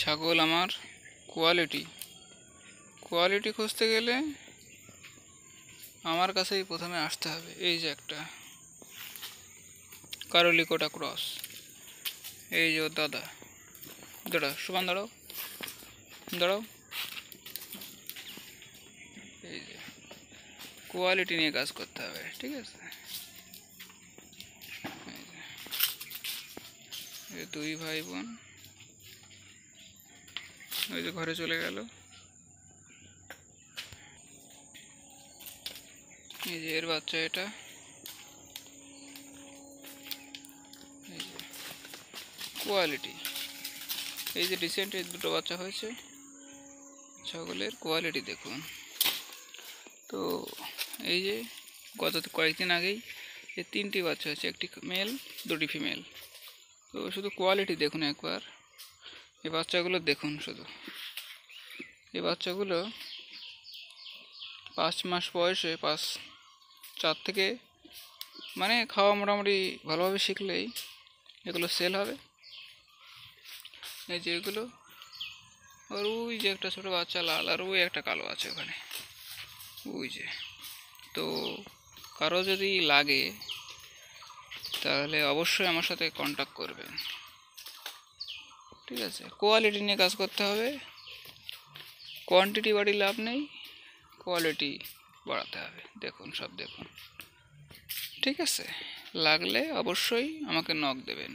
ছাগল আমার quality quality খুঁজতে গেলে আমার কাছেই প্রথমে আসতে হবে এই যে একটা কারোলিকোটা ক্রস এই যে দাদা দাঁড়াও সুমান দাঁড়াও দাঁড়াও এই যে কোয়ালিটি নিয়ে কাজ করতে হবে ঠিক আছে দুই ভাই বোন ওই যে ঘরে চলে গেল এই যে এর বাচ্চা এটা কোয়ালিটি এই যে রিসেন্ট এই দুটো বাচ্চা হয়েছে ছাগলের কোয়ালিটি দেখুন তো এই যে গত কয়েকদিন আগেই এই তিনটি বাচ্চা হয়েছে একটি মেল দুটি ফিমেল তো শুধু কোয়ালিটি দেখুন একবার এই বাচ্চাগুলো দেখুন শুধু এই বাচ্চাগুলো পাঁচ মাস বয়সে পাঁচ চার থেকে মানে খাওয়া মোটামুটি ভালোভাবে শিখলেই এগুলো সেল হবে এই যে এগুলো আর ওই যে একটা ছোটো বাচ্চা লাল আর ওই একটা কালো আছে ওখানে ওই যে তো কারো যদি লাগে তাহলে অবশ্যই আমার সাথে কন্ট্যাক্ট করবেন ঠিক আছে কোয়ালিটি নিয়ে কাজ করতে হবে কোয়ান্টিটি বাড়ি লাভ নেই কোয়ালিটি বাড়াতে হবে দেখুন সব দেখুন ঠিক আছে লাগলে অবশ্যই আমাকে নক দেবেন